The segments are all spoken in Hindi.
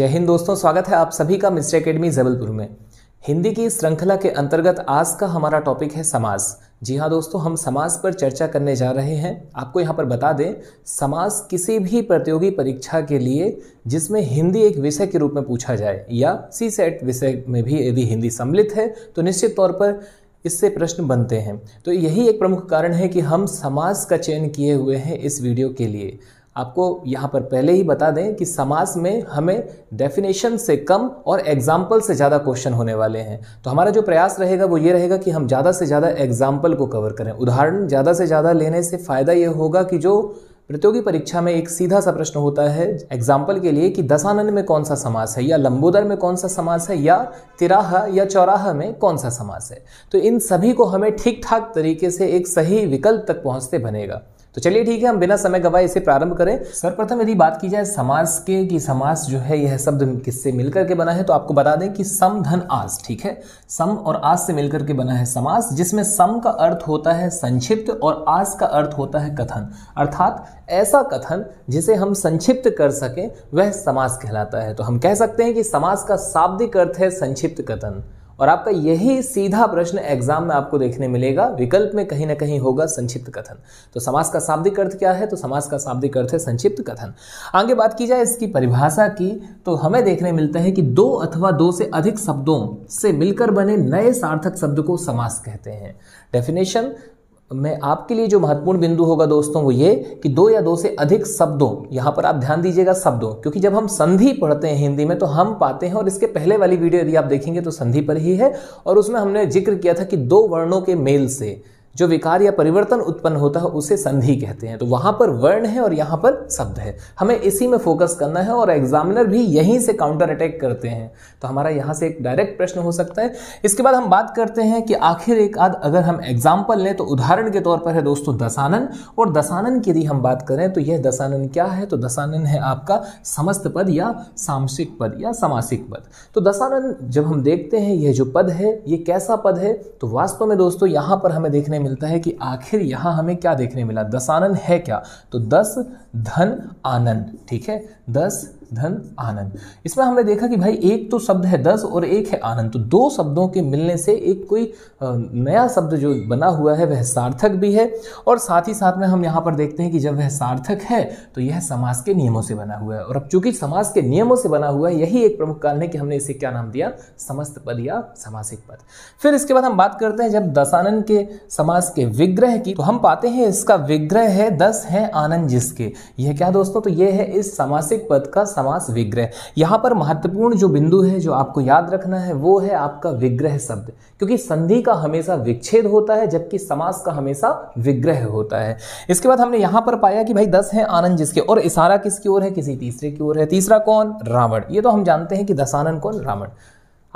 जय हिंद दोस्तों स्वागत है आप सभी का मिस्टर अकेडमी जबलपुर में हिंदी की श्रृंखला के अंतर्गत आज का हमारा टॉपिक है समाज जी हाँ दोस्तों हम समाज पर चर्चा करने जा रहे हैं आपको यहाँ पर बता दें समाज किसी भी प्रतियोगी परीक्षा के लिए जिसमें हिंदी एक विषय के रूप में पूछा जाए या सी सेट विषय में भी यदि हिंदी सम्मिलित है तो निश्चित तौर पर इससे प्रश्न बनते हैं तो यही एक प्रमुख कारण है कि हम समाज का चयन किए हुए हैं इस वीडियो के लिए आपको यहाँ पर पहले ही बता दें कि समाज में हमें डेफिनेशन से कम और एग्जाम्पल से ज़्यादा क्वेश्चन होने वाले हैं तो हमारा जो प्रयास रहेगा वो ये रहेगा कि हम ज़्यादा से ज़्यादा एग्जाम्पल को कवर करें उदाहरण ज़्यादा से ज़्यादा लेने से फ़ायदा ये होगा कि जो प्रतियोगी परीक्षा में एक सीधा सा प्रश्न होता है एग्जाम्पल के लिए कि दसानन में कौन सा समास है या लंबोदर में कौन सा समास है या तिराहा या चौराहा में कौन सा समास है तो इन सभी को हमें ठीक ठाक तरीके से एक सही विकल्प तक पहुँचते बनेगा तो चलिए ठीक है हम बिना समय गवाए इसे प्रारंभ करें सर्वप्रथम यदि बात की जाए समास के कि समास जो है यह शब्द किससे मिलकर के बना है तो आपको बता दें कि सम धन आस ठीक है सम और आस से मिलकर के बना है समास जिसमें सम का अर्थ होता है संक्षिप्त और आस का अर्थ होता है कथन अर्थात ऐसा कथन जिसे हम संक्षिप्त कर सकें वह समास कहलाता है तो हम कह सकते हैं कि समास का शाब्दिक अर्थ है संक्षिप्त कथन और आपका यही सीधा प्रश्न एग्जाम में आपको देखने मिलेगा विकल्प में कहीं ना कहीं होगा संक्षिप्त कथन तो समाज का शाब्दिक अर्थ क्या है तो समाज का शाब्दिक अर्थ है संक्षिप्त कथन आगे बात की जाए इसकी परिभाषा की तो हमें देखने मिलता है कि दो अथवा दो से अधिक शब्दों से मिलकर बने नए सार्थक शब्द को समास कहते हैं डेफिनेशन मैं आपके लिए जो महत्वपूर्ण बिंदु होगा दोस्तों वो ये कि दो या दो से अधिक शब्दों यहाँ पर आप ध्यान दीजिएगा शब्दों क्योंकि जब हम संधि पढ़ते हैं हिंदी में तो हम पाते हैं और इसके पहले वाली वीडियो यदि आप देखेंगे तो संधि पर ही है और उसमें हमने जिक्र किया था कि दो वर्णों के मेल से जो विकार या परिवर्तन उत्पन्न होता है उसे संधि कहते हैं तो वहां पर वर्ण है और यहां पर शब्द है हमें इसी में फोकस करना है और एग्जामिनर भी यहीं से काउंटर अटैक करते हैं तो हमारा यहां से एक डायरेक्ट प्रश्न हो सकता है इसके बाद हम बात करते हैं कि आखिर एक आध अगर हम एग्जाम्पल लें तो उदाहरण के तौर पर है दोस्तों दसानन और दसानन की यदि हम बात करें तो यह दसानन क्या है तो दसानन है आपका समस्त पद या सामसिक पद या सामासिक पद तो दसानन जब हम देखते हैं यह जो पद है यह कैसा पद है तो वास्तव में दोस्तों यहां पर हमें देखने मिलता है कि आखिर यहां हमें क्या देखने मिला आनंद है क्या तो दस धन आनंद ठीक है दस धन आनंद इसमें हमने देखा कि भाई एक तो शब्द है दस और एक है आनंद तो दो शब्दों के मिलने से एक कोई नया शब्द जो बना हुआ है वह सार्थक भी है और साथ ही साथ में हम यहाँ पर देखते हैं कि जब वह सार्थक है तो यह समाज के नियमों से बना हुआ है और अब चूंकि समाज के नियमों से बना हुआ है यही एक प्रमुख कारण है कि हमने इसे क्या नाम दिया समस्त पद या समासिक पद फिर इसके बाद हम बात करते हैं जब दसानन के समाज के विग्रह की तो हम पाते हैं इसका विग्रह है दस है आनंद जिसके यह क्या दोस्तों तो यह है इस समासिक पद का समास विग्रह यहाँ पर महत्वपूर्ण जो बिंदु है जो आपको याद रखना है वो है आपका विग्रह शब्द क्योंकि संधि का हमेशा विच्छेद होता है जबकि समास का हमेशा विग्रह होता है इसके बाद हमने यहाँ पर पाया कि भाई दस है आनंद जिसके और इशारा किसकी ओर है किसी तीसरे की ओर है तीसरा कौन रावण ये तो हम जानते हैं कि दस आनंद कौन रावण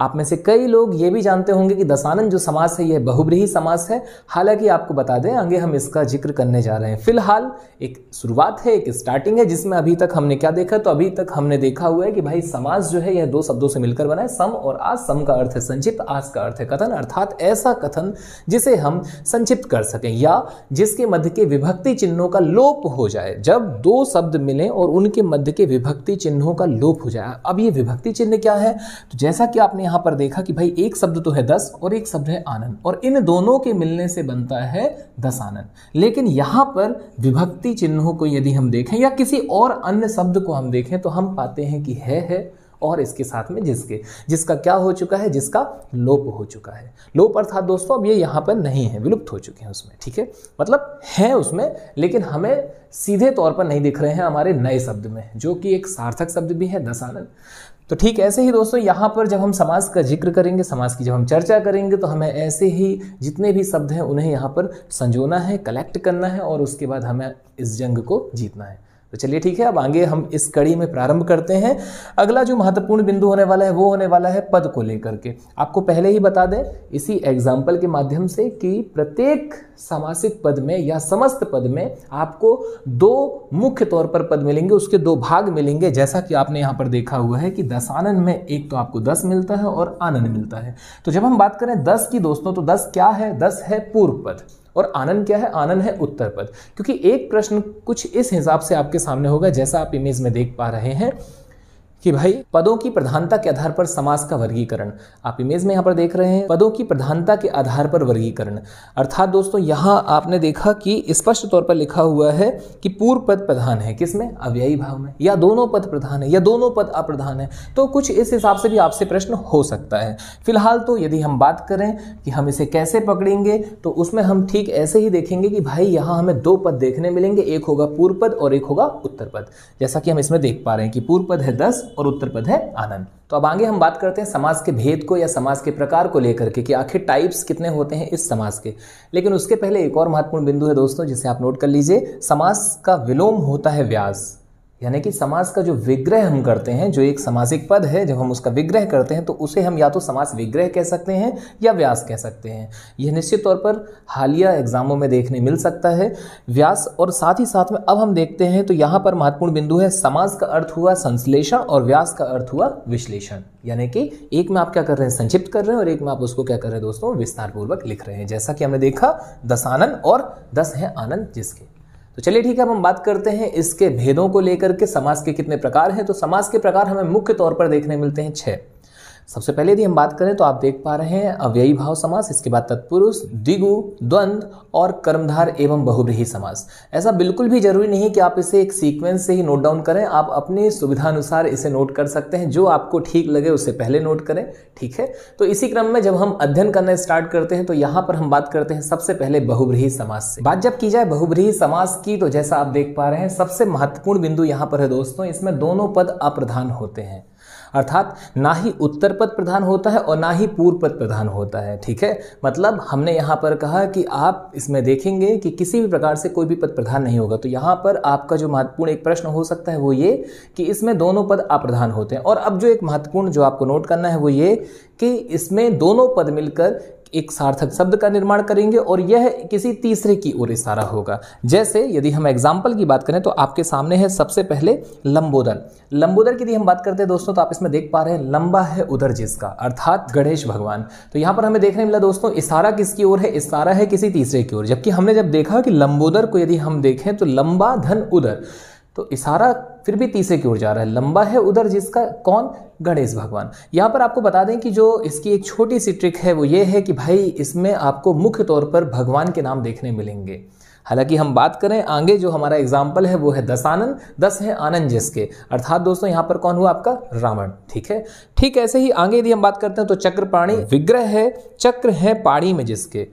आप में से कई लोग ये भी जानते होंगे कि दसानंद जो समास है यह बहुब्रीही समास है हालांकि आपको बता दें आगे हम इसका जिक्र करने जा रहे हैं फिलहाल एक शुरुआत है एक स्टार्टिंग है जिसमें अभी तक हमने क्या देखा तो अभी तक हमने देखा हुआ है कि भाई समाज जो है यह दो शब्दों से मिलकर बना है सम और आज सम का अर्थ है संक्षिप्त आज का अर्थ है कथन अर्थात ऐसा कथन जिसे हम संक्षिप्त कर सकें या जिसके मध्य के विभक्ति चिन्हों का लोप हो जाए जब दो शब्द मिलें और उनके मध्य के विभक्ति चिन्हों का लोप हो जाए अब ये विभक्ति चिन्ह क्या है तो जैसा कि आपने यहां पर देखा कि भाई एक शब्द तो है दस और एक शब्द है आनंद और इन दोनों के मिलने से बनता है दस आनंद लेकिन यहां पर विभक्ति चिन्हों को यदि हम देखें या किसी और अन्य शब्द को हम देखें तो हम पाते हैं कि है है और इसके साथ में जिसके जिसका क्या हो चुका है जिसका लोप हो चुका है लोप अर्थात दोस्तों अब ये यहां पर नहीं है विलुप्त हो चुके हैं उसमें ठीक है मतलब है उसमें लेकिन हमें सीधे तौर पर नहीं दिख रहे हैं हमारे नए शब्द में जो कि एक सार्थक शब्द भी है दस आनंद तो ठीक ऐसे ही दोस्तों यहाँ पर जब हम समाज का जिक्र करेंगे समाज की जब हम चर्चा करेंगे तो हमें ऐसे ही जितने भी शब्द हैं उन्हें यहाँ पर संजोना है कलेक्ट करना है और उसके बाद हमें इस जंग को जीतना है तो चलिए ठीक है अब आगे हम इस कड़ी में प्रारंभ करते हैं अगला जो महत्वपूर्ण बिंदु होने वाला है वो होने वाला है पद को लेकर के आपको पहले ही बता दें इसी एग्जाम्पल के माध्यम से कि प्रत्येक सामासिक पद में या समस्त पद में आपको दो मुख्य तौर पर पद मिलेंगे उसके दो भाग मिलेंगे जैसा कि आपने यहाँ पर देखा हुआ है कि आनंद में एक तो आपको दस मिलता है और आनंद मिलता है तो जब हम बात करें दस की दोस्तों तो दस क्या है दस है पूर्व पद और आनंद क्या है आनंद है उत्तर पद क्योंकि एक प्रश्न कुछ इस हिसाब से आपके सामने होगा जैसा आप इमेज में देख पा रहे हैं कि भाई पदों की प्रधानता के आधार पर समास का वर्गीकरण आप इमेज में यहाँ पर देख रहे हैं पदों की प्रधानता के आधार पर वर्गीकरण अर्थात दोस्तों यहाँ आपने देखा कि स्पष्ट तौर पर लिखा हुआ है कि पूर्व पद प्रधान है किसमें अव्ययी भाव में या दोनों पद प्रधान है या दोनों पद अप्रधान है तो कुछ इस हिसाब से भी आपसे प्रश्न हो सकता है फिलहाल तो यदि हम बात करें कि हम इसे कैसे पकड़ेंगे तो उसमें हम ठीक ऐसे ही देखेंगे कि भाई यहाँ हमें दो पद देखने मिलेंगे एक होगा पूर्व पद और एक होगा उत्तर पद जैसा कि हम इसमें देख पा रहे हैं कि पूर्व पद है दस और उत्तर पद है आनंद तो अब आगे हम बात करते हैं समाज के भेद को या समाज के प्रकार को लेकर के कि आखिर टाइप्स कितने होते हैं इस समाज के लेकिन उसके पहले एक और महत्वपूर्ण बिंदु है दोस्तों जिसे आप नोट कर लीजिए समाज का विलोम होता है व्यास यानी कि समास का जो विग्रह हम करते हैं जो एक सामाजिक पद है जब हम उसका विग्रह करते हैं तो उसे हम या तो समास विग्रह कह सकते हैं या व्यास कह सकते हैं यह निश्चित तौर पर हालिया एग्जामों में देखने मिल सकता है व्यास और साथ ही साथ में अब हम देखते हैं तो यहाँ पर महत्वपूर्ण बिंदु है समास का अर्थ हुआ संश्लेषण और व्यास का अर्थ हुआ विश्लेषण यानी कि एक में आप क्या कर रहे हैं संक्षिप्त कर रहे हैं और एक में आप उसको क्या कर रहे हैं दोस्तों विस्तारपूर्वक लिख रहे हैं जैसा कि हमने देखा दस आनंद और दस है आनंद जिसके तो चलिए ठीक है अब हम बात करते हैं इसके भेदों को लेकर के समाज के कितने प्रकार हैं तो समाज के प्रकार हमें मुख्य तौर पर देखने मिलते हैं छः सबसे पहले यदि हम बात करें तो आप देख पा रहे हैं अव्ययी भाव समास इसके बाद तत्पुरुष द्विगु द्वंद और कर्मधार एवं बहुब्रीही समास ऐसा बिल्कुल भी जरूरी नहीं कि आप इसे एक सीक्वेंस से ही नोट डाउन करें आप अपनी सुविधा अनुसार इसे नोट कर सकते हैं जो आपको ठीक लगे उसे पहले नोट करें ठीक है तो इसी क्रम में जब हम अध्ययन करना स्टार्ट करते हैं तो यहाँ पर हम बात करते हैं सबसे पहले बहुब्रीही समास से बात जब की जाए बहुब्रीही समास की तो जैसा आप देख पा रहे हैं सबसे महत्वपूर्ण बिंदु यहाँ पर है दोस्तों इसमें दोनों पद अप्रधान होते हैं अर्थात ना ही उत्तर पद प्रधान होता है और ना ही पूर्व पद प्रधान होता है ठीक है मतलब हमने यहाँ पर कहा कि आप इसमें देखेंगे कि किसी भी प्रकार से कोई भी पद प्रधान नहीं होगा तो यहाँ पर आपका जो महत्वपूर्ण एक प्रश्न हो सकता है वो ये कि इसमें दोनों पद अप्रधान होते हैं और अब जो एक महत्वपूर्ण जो आपको नोट करना है वो ये कि इसमें दोनों पद मिलकर एक सार्थक शब्द का निर्माण करेंगे और यह किसी तीसरे की ओर इशारा होगा जैसे यदि हम एग्जाम्पल की बात करें तो आपके सामने है सबसे पहले लंबोदर लंबोदर की यदि हम बात करते हैं दोस्तों तो आप इसमें देख पा रहे हैं लंबा है उधर जिसका अर्थात गणेश भगवान तो यहाँ पर हमें देखने मिला दोस्तों इशारा किसकी ओर है इशारा है किसी तीसरे की ओर जबकि हमने जब देखा कि लंबोदर को यदि हम देखें तो लंबा धन उधर तो इशारा फिर भी तीसरे की ओर जा रहा है लंबा है उधर जिसका कौन गणेश भगवान यहाँ पर आपको बता दें कि जो इसकी एक छोटी सी ट्रिक है वो ये है कि भाई इसमें आपको मुख्य तौर पर भगवान के नाम देखने मिलेंगे हालांकि हम बात करें आगे जो हमारा एग्जाम्पल है वो है दस आनंद दस है आनंद जिसके अर्थात दोस्तों यहाँ पर कौन हुआ आपका रावण ठीक है ठीक ऐसे ही आगे यदि हम बात करते हैं तो चक्र प्राणी विग्रह है चक्र है पाड़ी में जिसके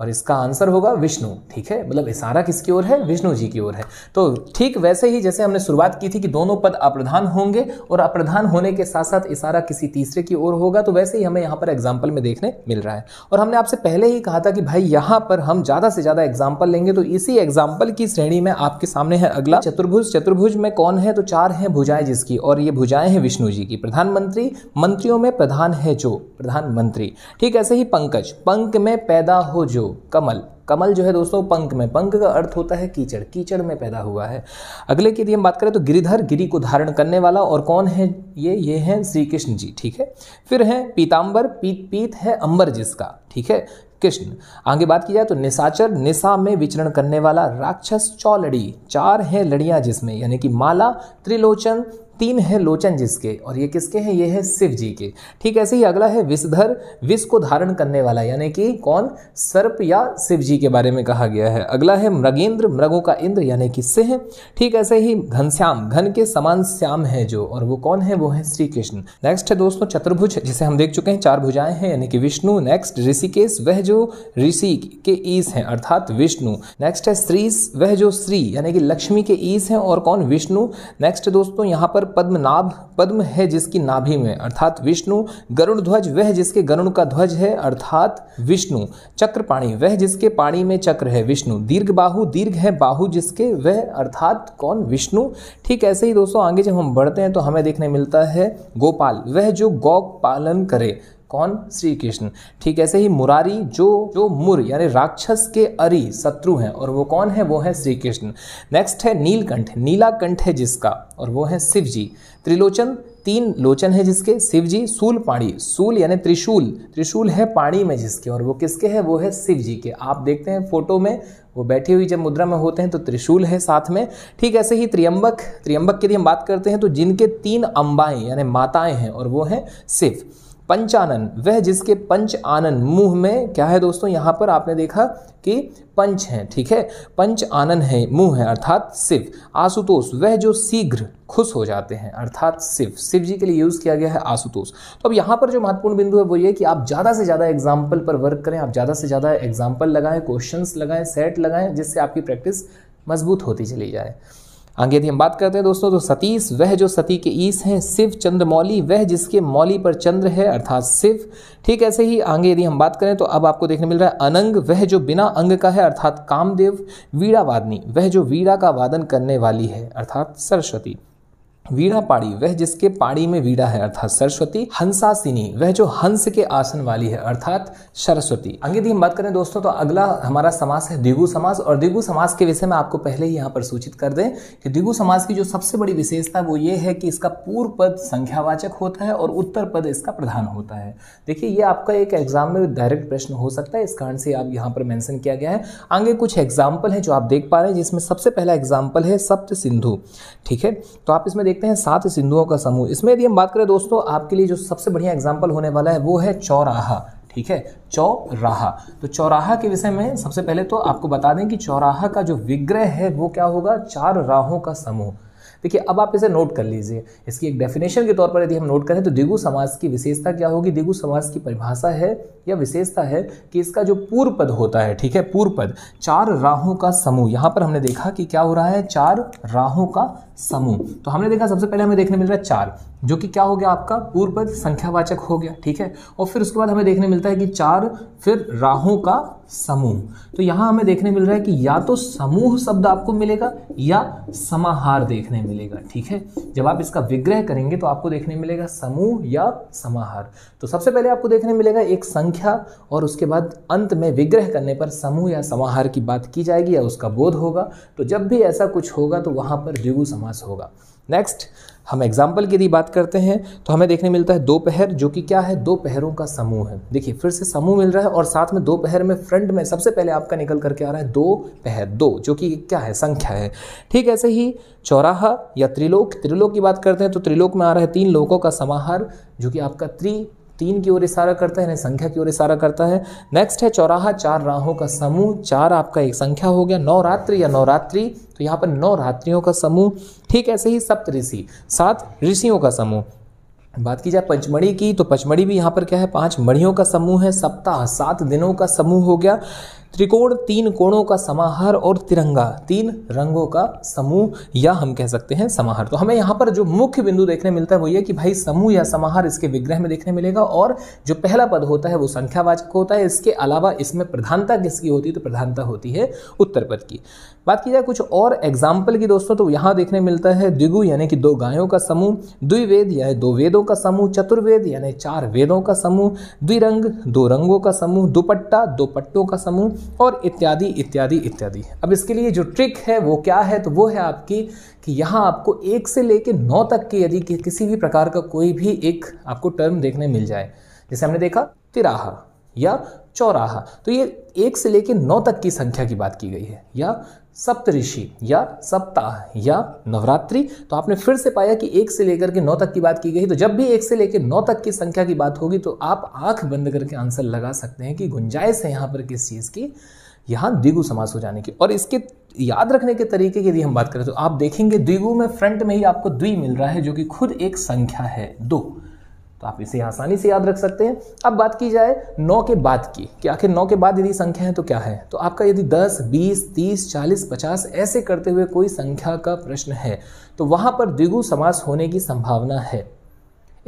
और इसका आंसर होगा विष्णु ठीक है मतलब इशारा किसकी ओर है विष्णु जी की ओर है तो ठीक वैसे ही जैसे हमने शुरुआत की थी कि दोनों पद अप्रधान होंगे और अप्रधान होने के साथ साथ इशारा किसी तीसरे की ओर होगा तो वैसे ही हमें यहाँ पर एग्जाम्पल में देखने मिल रहा है और हमने आपसे पहले ही कहा था कि भाई यहाँ पर हम ज़्यादा से ज़्यादा एग्जाम्पल लेंगे तो इसी एग्जाम्पल की श्रेणी में आपके सामने है अगला चतुर्भुज चतुर्भुज में कौन है तो चार हैं भुजाएं जिसकी और ये भुजाएं हैं विष्णु जी की प्रधानमंत्री मंत्रियों में प्रधान है जो प्रधानमंत्री ठीक ऐसे ही पंकज पंक में पैदा हो जो कमल कमल जो है दोस्तों पंख में पंख का अर्थ होता है कीचड़ कीचड़ में पैदा हुआ है अगले की यदि हम बात करें तो गिरिधर गिरी को धारण करने वाला और कौन है ये ये हैं श्री कृष्ण जी ठीक है फिर हैं पीताम्बर पीत पीत है अंबर जिसका ठीक है कृष्ण आगे बात की जाए तो निशाचर निशा में विचरण करने वाला राक्षस चौलड़ी चार हैं लड़ियां जिसमें यानी कि माला त्रिलोचन तीन है लोचन जिसके और ये किसके हैं ये है शिव जी के ठीक ऐसे ही अगला है विषधर विष को धारण करने वाला यानी कि कौन सर्प या शिव जी के बारे में कहा गया है अगला है मृगेंद्र मृगों का इंद्र यानी कि सिंह ठीक ऐसे ही घनश्याम घन के समान श्याम है जो और वो कौन है वो है श्री कृष्ण नेक्स्ट है दोस्तों चतुर्भुज जिसे हम देख चुके हैं चार भुजाएं हैं यानी कि विष्णु नेक्स्ट ऋषिकेश वह जो ऋषि के ईस हैं अर्थात विष्णु नेक्स्ट है श्री वह जो श्री यानी कि लक्ष्मी के ईस हैं और कौन विष्णु नेक्स्ट दोस्तों यहाँ पर पद्मनाभ पद्म है जिसकी नाभि में अर्थात विष्णु गरुण ध्वज वह जिसके गरुण का ध्वज है अर्थात विष्णु चक्र पाणी वह जिसके पाणी में चक्र है विष्णु दीर्घ बाहु दीर्घ है बाहु जिसके वह अर्थात कौन विष्णु ठीक ऐसे ही दोस्तों आगे जब हम बढ़ते हैं तो हमें देखने मिलता है गोपाल वह जो गौ पालन करे कौन श्री कृष्ण ठीक ऐसे ही मुरारी जो जो मुर यानी राक्षस के अरी शत्रु हैं और वो कौन है वो है श्री कृष्ण नेक्स्ट है नीलकंठ नीला कंठ है जिसका और वो है शिव जी त्रिलोचन तीन लोचन है जिसके शिव जी सूल पाणी सूल यानी त्रिशूल त्रिशूल है पाणी में जिसके और वो किसके है वो है शिव जी के आप देखते हैं फोटो में वो बैठी हुई जब मुद्रा में होते हैं तो त्रिशूल है साथ में ठीक ऐसे ही त्रियंबक त्रियंबक के लिए हम बात करते हैं तो जिनके तीन अंबाएं यानी माताएं हैं और वो हैं शिव पंचानन वह जिसके पंच आनन मुंह में क्या है दोस्तों यहाँ पर आपने देखा कि पंच है ठीक है पंच आनन है मुंह है अर्थात शिव आशुतोष वह जो शीघ्र खुश हो जाते हैं अर्थात शिव शिव जी के लिए यूज़ किया गया है आशुतोष तो अब यहाँ पर जो महत्वपूर्ण बिंदु है वो ये कि आप ज़्यादा से ज़्यादा एग्जाम्पल पर वर्क करें आप ज़्यादा से ज़्यादा एग्जाम्पल लगाएं क्वेश्चन लगाएं सेट लगाएं जिससे आपकी प्रैक्टिस मजबूत होती चली जाए आगे यदि हम बात करते हैं दोस्तों तो सतीश वह जो सती के ईस हैं शिव चंद्र मौली वह जिसके मौली पर चंद्र है अर्थात शिव ठीक ऐसे ही आगे यदि हम बात करें तो अब आपको देखने मिल रहा है अनंग वह जो बिना अंग का है अर्थात कामदेव वीरा वादनी वह जो वीड़ा का वादन करने वाली है अर्थात सरस्वती वीणा पाड़ी वह जिसके पाड़ी में वीणा है अर्थात सरस्वती हंसासिनी वह जो हंस के आसन वाली है अर्थात सरस्वती आगे दी हम बात करें दोस्तों तो अगला हमारा समाज है दिगु समाज और दिगु समाज के विषय में आपको पहले ही यहाँ पर सूचित कर दें कि दिगु समाज की जो सबसे बड़ी विशेषता वो ये है कि इसका पूर्व पद संख्यावाचक होता है और उत्तर पद इसका प्रधान होता है देखिए ये आपका एक एग्जाम में डायरेक्ट प्रश्न हो सकता है इस कारण से आप यहाँ पर मैंशन किया गया है आगे कुछ एग्जाम्पल है जो आप देख पा रहे हैं जिसमें सबसे पहला एग्जाम्पल है सप्त सिंधु ठीक है तो आप इसमें देख देखते हैं सात सिंधुओं का समूह इसमें यदि हम बात करें दोस्तों आपके लिए जो सबसे बढ़िया एग्जाम्पल होने वाला है वो है चौराहा ठीक है चौराहा तो चौराहा के विषय में सबसे पहले तो आपको बता दें कि चौराहा का जो विग्रह है वो क्या होगा चार राहों का समूह देखिए अब आप इसे नोट कर लीजिए इसकी एक डेफिनेशन के तौर पर यदि हम नोट करें तो दिगु समाज की विशेषता क्या होगी दिगु समाज की परिभाषा है या विशेषता है कि इसका जो पूर्व पद होता है ठीक है पूर्व पद चार राहों का समूह यहाँ पर हमने देखा कि क्या हो रहा है चार राहों का समूह तो हमने देखा सबसे पहले हमें देखने मिल रहा है चार जो कि क्या हो गया आपका पूर्व पद संख्यावाचक हो गया ठीक है और फिर उसके बाद हमें देखने मिलता है कि चार फिर राहों का समूह तो यहां हमें देखने मिल रहा है कि या तो समूह शब्द आपको मिलेगा या समाहार देखने मिलेगा ठीक है जब आप इसका विग्रह करेंगे तो आपको देखने मिलेगा समूह या समाहार तो सबसे पहले आपको देखने मिलेगा एक संख्या और उसके बाद अंत में विग्रह करने पर समूह या समाहार की बात की जाएगी या उसका बोध होगा तो जब भी ऐसा कुछ होगा तो वहां पर द्विगु समाह समास होगा नेक्स्ट हम एग्जाम्पल की यदि बात करते हैं तो हमें देखने मिलता है दो पहर जो कि क्या है दो पहरों का समूह है देखिए फिर से समूह मिल रहा है और साथ में दो पहर में फ्रंट में सबसे पहले आपका निकल करके आ रहा है दो पहर दो जो कि क्या है संख्या है ठीक ऐसे ही चौराहा या त्रिलोक त्रिलोक की बात करते हैं तो त्रिलोक में आ रहा है तीन लोगों का समाहार जो कि आपका त्रि तीन की ओर इशारा करता है यानी संख्या की ओर इशारा करता है नेक्स्ट है चौराहा चार राहों का समूह चार आपका एक संख्या हो गया नवरात्रि या नवरात्रि तो यहाँ पर नौ रात्रियों का समूह ठीक ऐसे ही सप्त ऋषि सात ऋषियों का समूह बात की जाए पंचमढ़ी की तो पंचमढ़ी भी यहाँ पर क्या है पांच मढ़ियों का समूह है सप्ताह सात दिनों का समूह हो गया त्रिकोण तीन कोणों का समाहार और तिरंगा तीन रंगों का समूह या हम कह सकते हैं समाहार तो हमें यहाँ पर जो मुख्य बिंदु देखने मिलता है वो ये कि भाई समूह या समाहार इसके विग्रह में देखने मिलेगा और जो पहला पद होता है वो संख्यावाचक होता है इसके अलावा इसमें प्रधानता किसकी होती है तो प्रधानता होती है उत्तर पद की बात की जाए कुछ और एग्जाम्पल की दोस्तों तो यहाँ देखने मिलता है द्विगु यानी कि दो गायों का समूह द्विवेद यानी दो वेदों का समूह चतुर्वेद यानी चार वेदों का समूह द्विरंग दो रंगों का समूह दुपट्टा दो पट्टों का समूह और इत्यादि इत्यादि इत्यादि अब इसके लिए जो ट्रिक है वो क्या है तो वो है आपकी कि यहाँ आपको एक से लेकर नौ तक के यदि कि किसी भी प्रकार का कोई भी एक आपको टर्म देखने मिल जाए जैसे हमने देखा तिराहा या चौराहा तो ये एक से लेकर नौ तक की संख्या की बात की गई है या सप्तऋषि या सप्ताह या नवरात्रि तो आपने फिर से पाया कि एक से लेकर के नौ तक की बात की गई तो जब भी एक से लेकर नौ तक की संख्या की बात होगी तो आप आंख बंद करके आंसर लगा सकते हैं कि गुंजाइश है यहाँ पर किस चीज़ की यहाँ द्विगु समास हो जाने की और इसके याद रखने के तरीके की यदि हम बात करें तो आप देखेंगे द्विगु में फ्रंट में ही आपको द्वि मिल रहा है जो कि खुद एक संख्या है दो तो आप इसे आसानी से याद रख सकते हैं अब बात की जाए नौ के बाद की कि आखिर नौ के बाद यदि संख्या है तो क्या है तो आपका यदि दस बीस तीस चालीस पचास ऐसे करते हुए कोई संख्या का प्रश्न है तो वहां पर द्विगु समास होने की संभावना है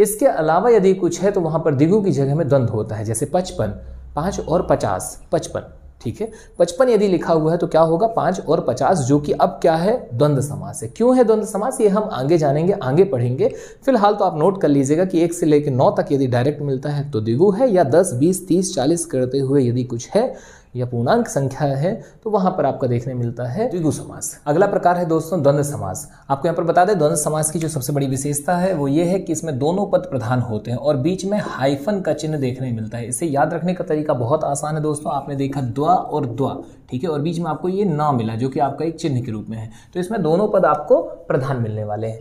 इसके अलावा यदि कुछ है तो वहां पर द्विगु की जगह में द्वंद्व होता है जैसे पचपन पाँच और पचास पचपन ठीक है पचपन यदि लिखा हुआ है तो क्या होगा पांच और पचास जो कि अब क्या है द्वंद्व समास है क्यों है द्वंद्व समास ये हम आगे जानेंगे आगे पढ़ेंगे फिलहाल तो आप नोट कर लीजिएगा कि एक से लेकर नौ तक यदि डायरेक्ट मिलता है तो दिगु है या दस बीस तीस चालीस करते हुए यदि कुछ है या पूर्णांक संख्या है तो वहां पर आपका देखने मिलता है द्विगु समास अगला प्रकार है दोस्तों द्वंद्व समास आपको यहाँ पर बता दें द्वंद्व समास की जो सबसे बड़ी विशेषता है वो ये है कि इसमें दोनों पद प्रधान होते हैं और बीच में हाइफन का चिन्ह देखने मिलता है इसे याद रखने का तरीका बहुत आसान है दोस्तों आपने देखा द्वा और द्वा ठीक है और बीच में आपको ये ना मिला जो कि आपका एक चिन्ह के रूप में है तो इसमें दोनों पद आपको प्रधान मिलने वाले हैं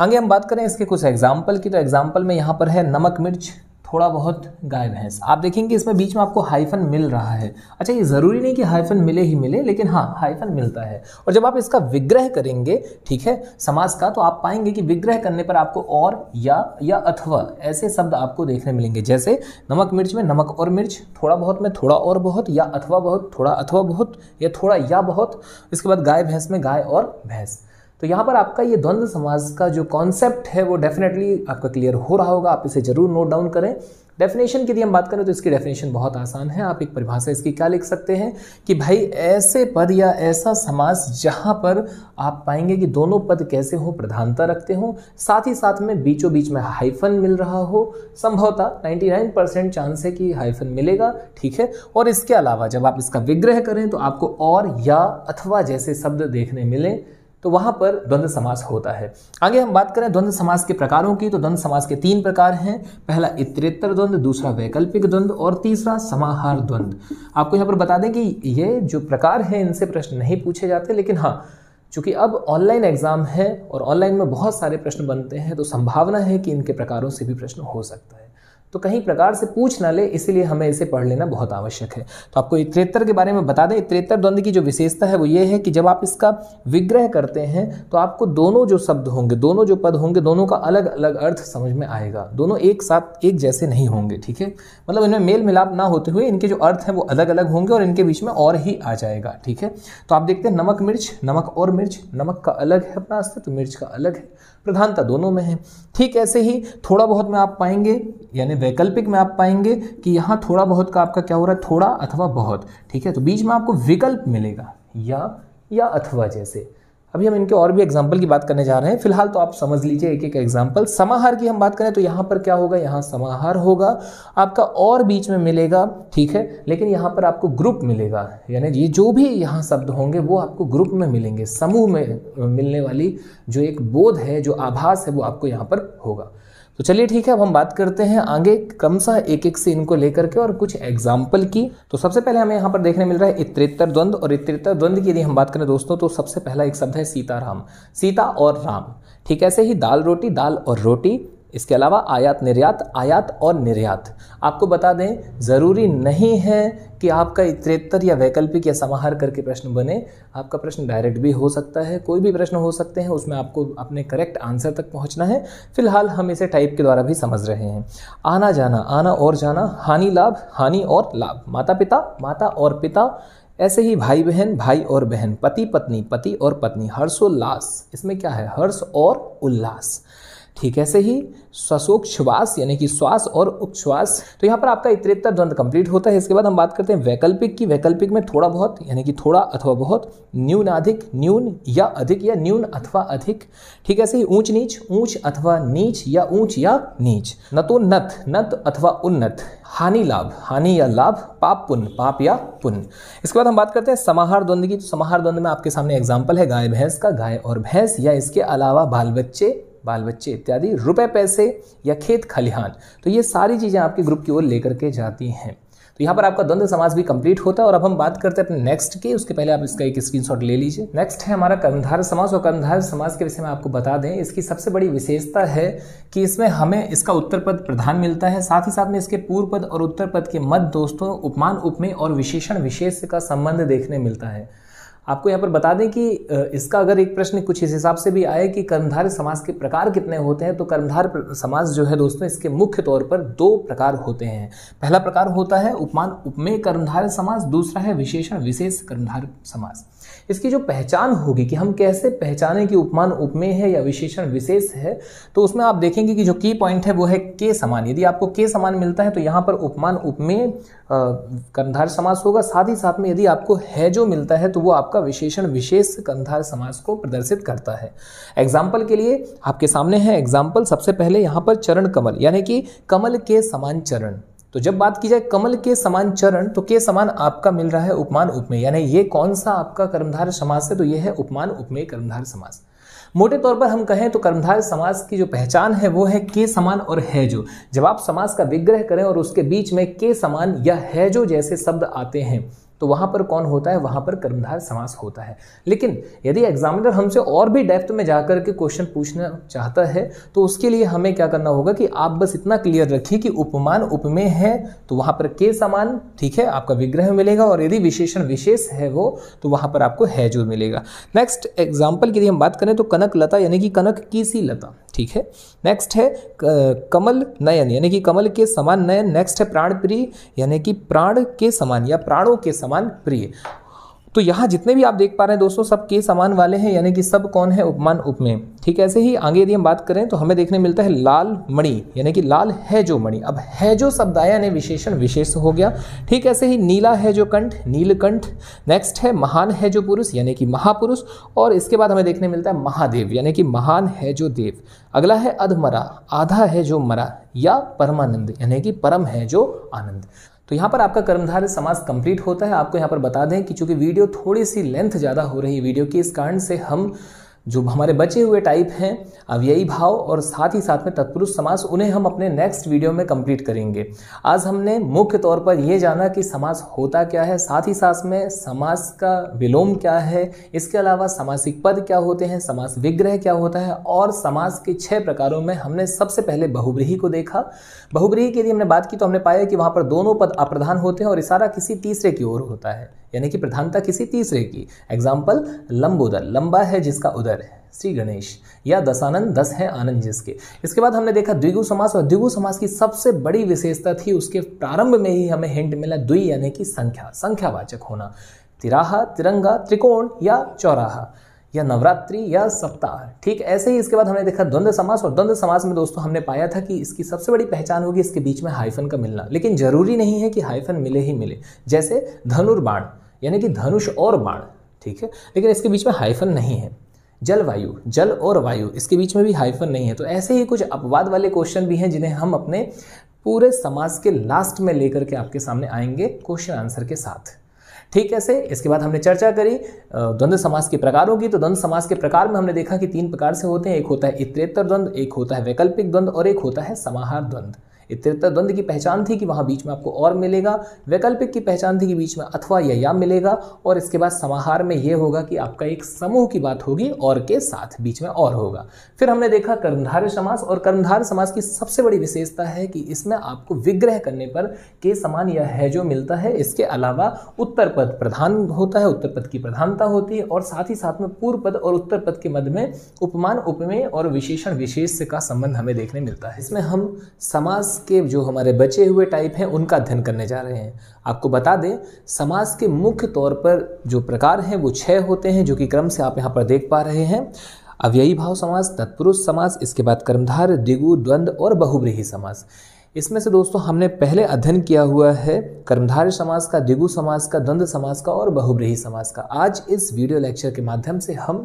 आगे हम बात करें इसके कुछ एग्जाम्पल की तो एग्जाम्पल में यहाँ पर है नमक मिर्च थोड़ा बहुत गाय भैंस आप देखेंगे इसमें बीच में आपको हाइफन मिल रहा है अच्छा ये ज़रूरी नहीं कि हाइफन मिले ही मिले लेकिन हाँ हाइफन मिलता है और जब आप इसका विग्रह करेंगे ठीक है समाज का तो आप पाएंगे कि विग्रह करने पर आपको और या या अथवा ऐसे शब्द आपको देखने मिलेंगे जैसे नमक मिर्च में नमक और मिर्च थोड़ा बहुत में थोड़ा और बहुत या अथवा बहुत थोड़ा अथवा बहुत या थोड़ा या बहुत इसके बाद गाय भैंस में गाय और भैंस तो यहाँ पर आपका ये द्वंद्व समाज का जो कॉन्सेप्ट है वो डेफिनेटली आपका क्लियर हो रहा होगा आप इसे ज़रूर नोट डाउन करें डेफिनेशन की यदि हम बात करें तो इसकी डेफिनेशन बहुत आसान है आप एक परिभाषा इसकी क्या लिख सकते हैं कि भाई ऐसे पद या ऐसा समास जहाँ पर आप पाएंगे कि दोनों पद कैसे हो प्रधानता रखते हों साथ ही साथ में बीचों बीच में हाइफन मिल रहा हो संभवतः 99 परसेंट चांस है कि हाइफन मिलेगा ठीक है और इसके अलावा जब आप इसका विग्रह करें तो आपको और या अथवा जैसे शब्द देखने मिलें तो वहाँ पर द्वंद्व समास होता है आगे हम बात करें द्वंद्व समास के प्रकारों की तो द्वंद्व समास के तीन प्रकार हैं पहला इतरेतर द्वंद्व दूसरा वैकल्पिक द्वंद्व और तीसरा समाहार द्वंद्व आपको यहाँ पर बता दें कि ये जो प्रकार हैं इनसे प्रश्न नहीं पूछे जाते लेकिन हाँ चूँकि अब ऑनलाइन एग्ज़ाम है और ऑनलाइन में बहुत सारे प्रश्न बनते हैं तो संभावना है कि इनके प्रकारों से भी प्रश्न हो सकता है तो कहीं प्रकार से पूछ ना ले इसीलिए हमें इसे पढ़ लेना बहुत आवश्यक है तो आपको त्रेतर के बारे में बता दें त्रेतर द्वंद्व की जो विशेषता है वो ये है कि जब आप इसका विग्रह करते हैं तो आपको दोनों जो शब्द होंगे दोनों जो पद होंगे दोनों का अलग अलग अर्थ समझ में आएगा दोनों एक साथ एक जैसे नहीं होंगे ठीक है मतलब इनमें मेल मिलाप ना होते हुए इनके जो अर्थ हैं वो अलग अलग होंगे और इनके बीच में और ही आ जाएगा ठीक है तो आप देखते हैं नमक मिर्च नमक और मिर्च नमक का अलग है अपना अस्तित्व मिर्च का अलग है प्रधानता दोनों में है ठीक ऐसे ही थोड़ा बहुत में आप पाएंगे यानी वैकल्पिक में आप पाएंगे कि यहाँ थोड़ा बहुत का आपका क्या हो रहा है थोड़ा अथवा बहुत ठीक है तो बीच में आपको विकल्प मिलेगा या या अथवा जैसे अभी हम इनके और भी एग्जाम्पल की बात करने जा रहे हैं फिलहाल तो आप समझ लीजिए एक एक एग्जाम्पल समाहार की हम बात करें तो यहाँ पर क्या होगा यहाँ समाहार होगा आपका और बीच में मिलेगा ठीक है लेकिन यहाँ पर आपको ग्रुप मिलेगा यानी ये जो भी यहाँ शब्द होंगे वो आपको ग्रुप में मिलेंगे समूह में मिलने वाली जो एक बोध है जो आभास है वो आपको यहाँ पर होगा तो चलिए ठीक है अब हम बात करते हैं आगे कम सा एक एक से इनको लेकर के और कुछ एग्जाम्पल की तो सबसे पहले हमें यहाँ पर देखने मिल रहा है इतरेतर द्वंद्व और इतरेतर द्वंद्व की यदि हम बात करें दोस्तों तो सबसे पहला एक शब्द है सीताराम सीता और राम ठीक ऐसे ही दाल रोटी दाल और रोटी इसके अलावा आयात निर्यात आयात और निर्यात आपको बता दें ज़रूरी नहीं है कि आपका इतरेतर या वैकल्पिक या समाहार करके प्रश्न बने आपका प्रश्न डायरेक्ट भी हो सकता है कोई भी प्रश्न हो सकते हैं उसमें आपको अपने करेक्ट आंसर तक पहुंचना है फिलहाल हम इसे टाइप के द्वारा भी समझ रहे हैं आना जाना आना और जाना हानि लाभ हानि और लाभ माता पिता माता और पिता ऐसे ही भाई बहन भाई और बहन पति पत्नी पति और पत्नी हर्षोल्लास इसमें क्या है हर्ष और उल्लास ठीक ऐसे ही श्वासोच्छ्वास यानी कि श्वास और उच्छ्वास तो यहाँ पर आपका इतरेतर द्वंद कंप्लीट होता है इसके बाद हम बात करते हैं वैकल्पिक की वैकल्पिक में थोड़ा बहुत यानी कि थोड़ा अथवा बहुत न्यूनाधिक न्यून या अधिक या न्यून अथवा अधिक ठीक ऐसे ही ऊंच नीच ऊंच अथवा नीच या ऊंच या नीच नतोन्नत नत अथवा उन्नत हानि लाभ हानि या लाभ पाप पुण्य पाप या पुण्य इसके बाद हम बात करते हैं समाहार द्वंद्व की तो समाहार द्वंद्व में आपके सामने एग्जाम्पल है गाय भैंस का गाय और भैंस या इसके अलावा बाल बच्चे बाल बच्चे इत्यादि रुपए पैसे या खेत खलिहान तो ये सारी चीज़ें आपके ग्रुप की ओर लेकर के जाती हैं तो यहाँ पर आपका द्वंद्व समाज भी कंप्लीट होता है और अब हम बात करते हैं अपने नेक्स्ट के उसके पहले आप इसका एक स्क्रीनशॉट ले लीजिए नेक्स्ट है हमारा कर्मधार समाज और कर्मधार समाज के विषय में आपको बता दें इसकी सबसे बड़ी विशेषता है कि इसमें हमें इसका उत्तर पद प्रधान मिलता है साथ ही साथ में इसके पूर्व पद और उत्तर पद के मध्य दोस्तों उपमान उपमेय और विशेषण विशेष का संबंध देखने मिलता है आपको यहाँ पर बता दें कि इसका अगर एक प्रश्न कुछ इस हिसाब से भी आए कि कर्मधार समाज के प्रकार कितने होते हैं तो कर्मधार समाज जो है दोस्तों इसके मुख्य तौर पर दो प्रकार होते हैं पहला प्रकार होता है उपमान उपमेय कर्मधार समाज दूसरा है विशेषण विशेष कर्मधार समाज इसकी जो पहचान होगी कि हम कैसे पहचाने कि उपमान उपमेय है या विशेषण विशेष है तो उसमें आप देखेंगे कि जो की पॉइंट है वो है के समान यदि आपको के समान मिलता है तो यहाँ पर उपमान उपमेय कंधार समास होगा साथ ही साथ में यदि आपको है जो मिलता है तो वो आपका विशेषण विशेष कंधार समास को प्रदर्शित करता है एग्जाम्पल के लिए आपके सामने है एग्जाम्पल सबसे पहले यहाँ पर चरण कमल यानी कि कमल के समान चरण तो जब बात की जाए कमल के समान चरण तो के समान आपका मिल रहा है उपमान उपमेय यानी ये कौन सा आपका कर्मधार समास है तो ये है उपमान उपमेय कर्मधार समास मोटे तौर पर हम कहें तो कर्मधार समास की जो पहचान है वो है के समान और है जो जब आप समास का विग्रह करें और उसके बीच में के समान या है जो जैसे शब्द आते हैं तो वहां पर कौन होता है वहां पर कर्मधार समास होता है लेकिन यदि एग्जामिनर हमसे और भी डेप्थ में जाकर के क्वेश्चन पूछना चाहता है तो उसके लिए हमें क्या करना होगा कि आप बस इतना क्लियर रखिए कि उपमान उपमेय है तो वहां पर के समान ठीक है आपका विग्रह मिलेगा और यदि विशेषण विशेष है वो तो वहां पर आपको है जो मिलेगा नेक्स्ट एग्जाम्पल की यदि हम बात करें तो कनक लता यानी कि कनक की सी लता ठीक है नेक्स्ट है कमल नयन यानी कि कमल के समान नयन नेक्स्ट है प्राणप्रिय यानी कि प्राण के समान या प्राणों के समान समान प्रिय तो यहाँ जितने भी आप देख पा रहे हैं दोस्तों सब के समान वाले हैं यानी कि सब कौन है उपमान उपमेय ठीक ऐसे ही आगे यदि हम बात करें तो हमें देखने मिलता है लाल मणि यानी कि लाल है जो मणि अब है जो शब्द आया यानी विशेषण विशेष हो गया ठीक ऐसे ही नीला है जो कंठ नीलकंठ नेक्स्ट है महान है जो पुरुष यानी कि महापुरुष और इसके बाद हमें देखने मिलता है महादेव यानी कि महान है जो देव अगला है अधमरा आधा है जो मरा या परमानंद यानी कि परम है जो आनंद तो यहाँ पर आपका कर्मधार समास कंप्लीट होता है आपको यहाँ पर बता दें कि चूंकि वीडियो थोड़ी सी लेंथ ज़्यादा हो रही है वीडियो की इस कारण से हम जो हमारे बचे हुए टाइप हैं अव्ययी भाव और साथ ही साथ में तत्पुरुष समास उन्हें हम अपने नेक्स्ट वीडियो में कंप्लीट करेंगे आज हमने मुख्य तौर पर यह जाना कि समास होता क्या है साथ ही साथ में समास का विलोम क्या है इसके अलावा समासिक पद क्या होते हैं समास विग्रह क्या होता है और समास के छः प्रकारों में हमने सबसे पहले बहुब्रीही को देखा बहुब्रीही की यदि हमने बात की तो हमने पाया कि वहाँ पर दोनों पद अप्रधान होते हैं और इशारा किसी तीसरे की ओर होता है यानी कि प्रधानता किसी तीसरे की एग्जाम्पल लंबोदर लंबा है जिसका उदर है श्री गणेश या दसानंद दस है आनंद जिसके इसके बाद हमने देखा द्विगु समास और द्विगु समास की सबसे बड़ी विशेषता थी उसके प्रारंभ में ही हमें हिंट मिला द्वि यानी कि संख्या संख्यावाचक होना तिराहा तिरंगा त्रिकोण या चौराहा या नवरात्रि या सप्ताह ठीक ऐसे ही इसके बाद हमने देखा द्वंद्व समास और द्वंद्व समास में दोस्तों हमने पाया था कि इसकी सबसे बड़ी पहचान होगी इसके बीच में हाइफन का मिलना लेकिन जरूरी नहीं है कि हाइफन मिले ही मिले जैसे धनुर्बाण यानी कि धनुष और बाण ठीक है लेकिन इसके बीच में हाइफन नहीं है जलवायु जल और वायु इसके बीच में भी हाइफन नहीं है तो ऐसे ही कुछ अपवाद वाले क्वेश्चन भी हैं जिन्हें हम अपने पूरे समाज के लास्ट में लेकर के आपके सामने आएंगे क्वेश्चन आंसर के साथ ठीक ऐसे इसके बाद हमने चर्चा करी द्वंद्व समास के प्रकारों की तो द्वंद्व समास के प्रकार में हमने देखा कि तीन प्रकार से होते हैं एक होता है इतरेतर द्वंद्व एक होता है वैकल्पिक द्वंद्व और एक होता है समाहार द्वंद्व इतरता तो द्वंद्व की पहचान थी कि वहाँ बीच में आपको और मिलेगा वैकल्पिक की पहचान थी कि बीच में अथवा या या मिलेगा और इसके बाद समाहार में ये होगा कि आपका एक समूह की बात होगी और के साथ बीच में और होगा फिर हमने देखा कर्णधार समास और कर्णधार समास की सबसे बड़ी विशेषता है कि इसमें आपको विग्रह करने पर के समान यह है जो मिलता है इसके अलावा उत्तर पद प्रधान होता है उत्तर पद की प्रधानता होती है और साथ ही साथ में पूर्व पद और उत्तर पद के मध्य में उपमान उपमेय और विशेषण विशेष का संबंध हमें देखने मिलता है इसमें हम समास के जो हमारे बचे हुए टाइप हैं उनका अध्ययन करने जा रहे हैं आपको बता दें समास के मुख्य तौर पर जो प्रकार हैं वो छः होते हैं जो कि क्रम से आप यहाँ पर देख पा रहे हैं अव्ययी भाव समास तत्पुरुष समास इसके बाद कर्मधार द्विगु द्वंद्व और बहुब्रीही समास इसमें से दोस्तों हमने पहले अध्ययन किया हुआ है कर्मधारय समाज का दिगु समाज का द्वंद्व समाज का और बहुब्रही समाज का आज इस वीडियो लेक्चर के माध्यम से हम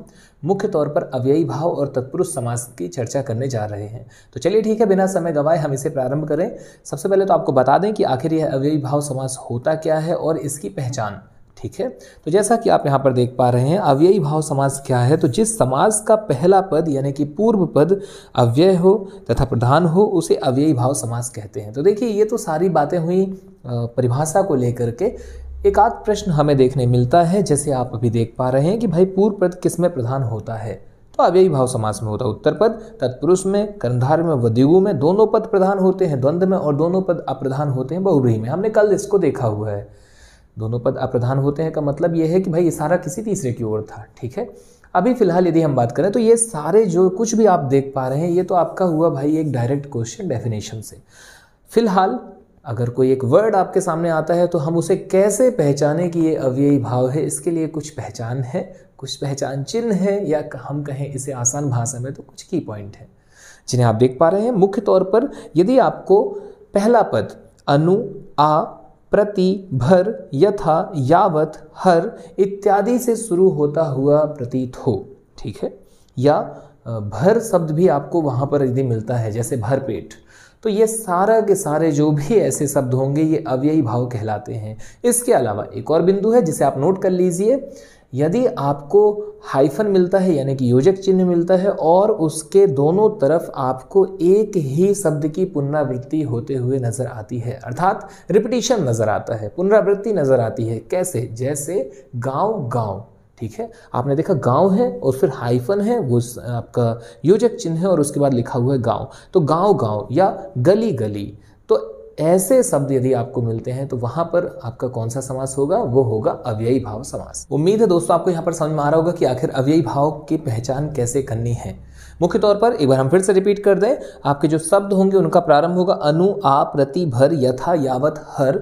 मुख्य तौर पर अव्ययी भाव और तत्पुरुष समाज की चर्चा करने जा रहे हैं तो चलिए ठीक है बिना समय गवाए हम इसे प्रारंभ करें सबसे पहले तो आपको बता दें कि आखिर यह अव्ययी भाव समास होता क्या है और इसकी पहचान ठीक है तो जैसा कि आप यहाँ पर देख पा रहे हैं अव्ययी भाव समास क्या है तो जिस समास का पहला पद यानी कि पूर्व पद अव्यय हो तथा प्रधान हो उसे अव्ययी भाव समास कहते हैं तो देखिए ये तो सारी बातें हुई परिभाषा को लेकर के एक आध प्रश्न हमें देखने मिलता है जैसे आप अभी देख पा रहे हैं कि भाई पूर्व पद किस में प्रधान होता है तो अव्ययी भाव समास में होता है उत्तर पद तत्पुरुष में कर्णधार में वद्युगु में दोनों पद प्रधान होते हैं द्वंद्व में और दोनों पद अप्रधान होते हैं बहुब्रीही में हमने कल इसको देखा हुआ है दोनों पद अप्रधान होते हैं का मतलब यह है कि भाई इशारा किसी तीसरे की ओर था ठीक है अभी फिलहाल यदि हम बात करें तो ये सारे जो कुछ भी आप देख पा रहे हैं ये तो आपका हुआ भाई एक डायरेक्ट क्वेश्चन डेफिनेशन से फिलहाल अगर कोई एक वर्ड आपके सामने आता है तो हम उसे कैसे पहचाने कि ये अव्ययी भाव है इसके लिए कुछ पहचान है कुछ पहचान चिन्ह है या हम कहें इसे आसान भाषा में तो कुछ की पॉइंट है जिन्हें आप देख पा रहे हैं मुख्य तौर पर यदि आपको पहला पद अनु आ प्रति भर यथा यावत हर इत्यादि से शुरू होता हुआ प्रतीत हो ठीक है या भर शब्द भी आपको वहाँ पर यदि मिलता है जैसे भरपेट तो ये सारा के सारे जो भी ऐसे शब्द होंगे ये अव्ययी भाव कहलाते हैं इसके अलावा एक और बिंदु है जिसे आप नोट कर लीजिए यदि आपको हाइफन मिलता है यानी कि योजक चिन्ह मिलता है और उसके दोनों तरफ आपको एक ही शब्द की पुनरावृत्ति होते हुए नजर आती है अर्थात रिपीटिशन नजर आता है पुनरावृत्ति नजर आती है कैसे जैसे गांव गांव ठीक है आपने देखा गांव है और फिर हाइफन है वो आपका योजक चिन्ह है और उसके बाद लिखा हुआ है गांव तो गांव गांव या गली गली तो ऐसे शब्द यदि आपको मिलते हैं तो वहां पर आपका कौन सा समास होगा वो होगा अव्ययी भाव समास उम्मीद है दोस्तों आपको यहाँ पर समझ में आ रहा होगा कि आखिर अव्ययी भाव की पहचान कैसे करनी है मुख्य तौर पर एक बार हम फिर से रिपीट कर दें आपके जो शब्द होंगे उनका प्रारंभ होगा अनु आ प्रति भर यथा यावत हर